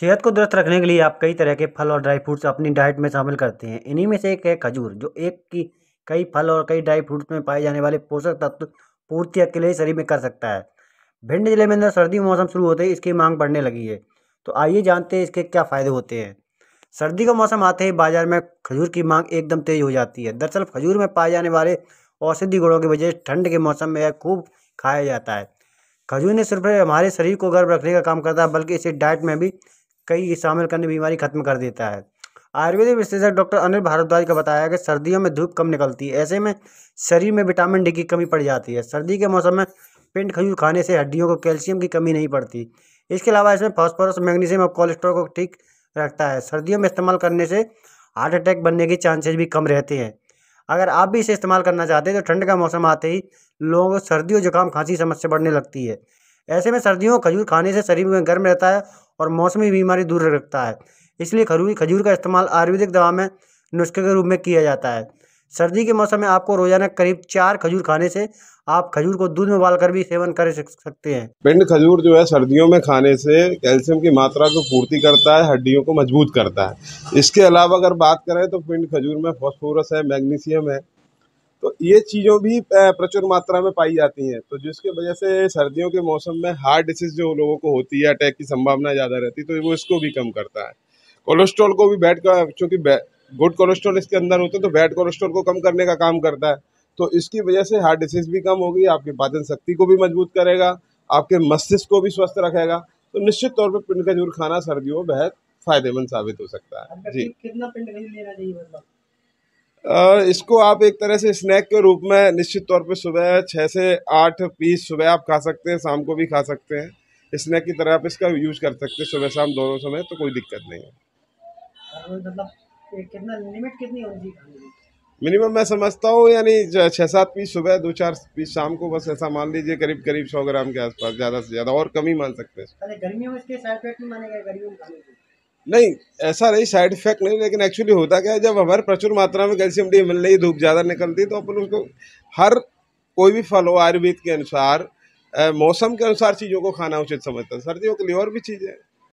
सेहत को दुरुस्त रखने के लिए आप कई तरह के फल और ड्राई फ्रूट्स अपनी डाइट में शामिल करते हैं इन्हीं में से एक है खजूर जो एक की कई फल और कई ड्राई फ्रूट्स में पाए जाने वाले पोषक तत्व पूर्ति अकेले शरीर में कर सकता है भिंड जिले में अंदर सर्दी मौसम शुरू होते ही इसकी मांग बढ़ने लगी है तो आइए जानते हैं इसके क्या फ़ायदे होते हैं सर्दी का मौसम आते ही बाजार में खजूर की मांग एकदम तेज़ हो जाती है दरअसल खजूर में पाए जाने वाले औषधि गुणों की वजह से ठंड के मौसम में यह खूब खाया जाता है खजूर ने सिर्फ हमारे शरीर को गर्म रखने का काम करता है बल्कि इसे डाइट में भी कई शामिल करने बीमारी खत्म कर देता है आयुर्वेदिक विशेषज्ञ डॉक्टर अनिल भारद्वाज का बताया कि सर्दियों में धूप कम निकलती है ऐसे में शरीर में विटामिन डी की कमी पड़ जाती है सर्दी के मौसम में पिंड खजूर खाने से हड्डियों को कैल्शियम की कमी नहीं पड़ती इसके अलावा इसमें फॉस्फोरस मैग्नीशियम और कोलेस्ट्रॉल को ठीक रखता है सर्दियों में इस्तेमाल करने से हार्ट अटैक बनने के चांसेज भी कम रहते हैं अगर आप भी इसे इस्तेमाल करना चाहते हैं तो ठंड का मौसम आते ही लोगों को सर्दी और जुकाम खांसी समस्या बढ़ने लगती है ऐसे में सर्दियों खजूर खाने से शरीर में गर्म रहता है और मौसमी बीमारी दूर रखता है इसलिए खरू खजूर का इस्तेमाल आयुर्वेदिक दवा में नुस्खे के रूप में किया जाता है सर्दी के मौसम में आपको रोजाना करीब चार खजूर खाने से आप खजूर को दूध में उबालकर भी सेवन कर सकते हैं पिंड खजूर जो है सर्दियों में खाने से कैल्शियम की मात्रा को पूर्ति करता है हड्डियों को मजबूत करता है इसके अलावा अगर बात करें तो पिंड खजूर में फॉस्फोरस है मैग्नीशियम है तो ये चीज़ों भी प्रचुर मात्रा में पाई जाती हैं तो जिसके वजह से सर्दियों के मौसम में हार्ट डिसीज जो लोगों को होती है अटैक की संभावना ज़्यादा रहती है तो वो इसको भी कम करता है कोलेस्ट्रॉल को भी बैड चूंकि गुड कोलेस्ट्रॉल इसके अंदर होते हैं तो बैड कोलेस्ट्रॉल को कम करने का काम करता है तो इसकी वजह से हार्ट डिसीज भी कम होगी आपकी पाचन शक्ति को भी मजबूत करेगा आपके मस्तिष्क को भी स्वस्थ रखेगा तो निश्चित तौर पर पिंड का जरूर खाना सर्दियों में बेहद फायदेमंद साबित हो सकता है अच्छा, जी कितना पिंड नहीं लेना चाहिए मतलब इसको आप एक तरह से स्नैक के रूप में निश्चित तौर पे सुबह छः से आठ पीस सुबह आप खा सकते हैं शाम को भी खा सकते हैं स्नैक की तरह आप इसका यूज़ कर सकते हैं सुबह शाम दोनों समय तो कोई दिक्कत नहीं है मिनिमम मतलब, मैं समझता हूँ यानी छः सात पीस सुबह दो चार पीस शाम को बस ऐसा मान लीजिए करीब करीब सौ ग्राम के आसपास ज़्यादा से ज़्यादा और कम ही मान सकते हैं गर्मियों में इसके साइड इफेक्ट नहीं मानेगा गर्मियों में नहीं ऐसा नहीं साइड इफेक्ट नहीं लेकिन एक्चुअली होता क्या है जब हमारे प्रचुर मात्रा में कैल्शियम डी मिल रही धूप ज़्यादा निकलती तो अपन उसको हर कोई भी फल हो आयुर्वेद के अनुसार मौसम के अनुसार चीज़ों को खाना उचित समझता सर्दियों के लिए और भी चीज़ें